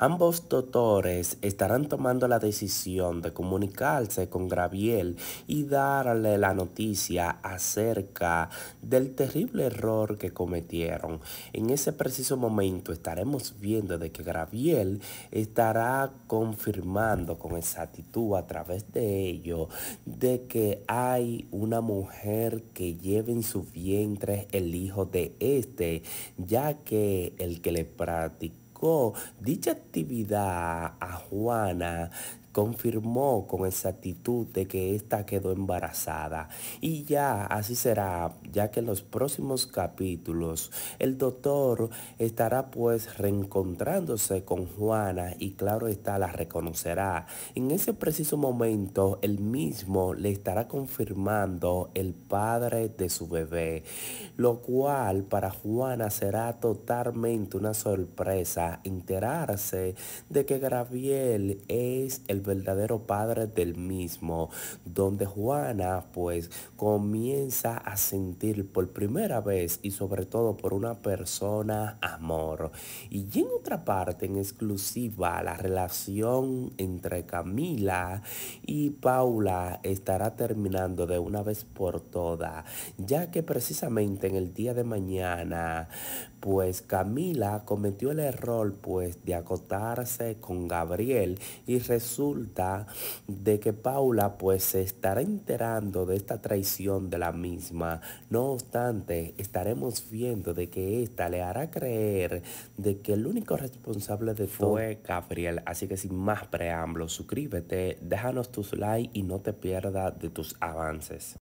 Ambos doctores estarán tomando la decisión de comunicarse con Graviel y darle la noticia acerca del terrible error que cometieron. En ese preciso momento estaremos viendo de que Graviel estará confirmando con exactitud a través de ello de que hay una mujer que lleva en su vientre el hijo de este, ya que el que le practicó dicha actividad a Juana confirmó con exactitud de que ésta quedó embarazada. Y ya así será, ya que en los próximos capítulos el doctor estará pues reencontrándose con Juana y claro está, la reconocerá. En ese preciso momento, el mismo le estará confirmando el padre de su bebé, lo cual para Juana será totalmente una sorpresa enterarse de que Graviel es el verdadero padre del mismo, donde Juana pues comienza a sentir por primera vez y sobre todo por una persona amor. Y en otra parte, en exclusiva, la relación entre Camila y Paula estará terminando de una vez por todas, ya que precisamente en el día de mañana pues Camila cometió el error pues de acotarse con Gabriel y resulta de que Paula pues se estará enterando de esta traición de la misma. No obstante, estaremos viendo de que esta le hará creer de que el único responsable de todo fue Gabriel. Así que sin más preámbulos, suscríbete, déjanos tus likes y no te pierdas de tus avances.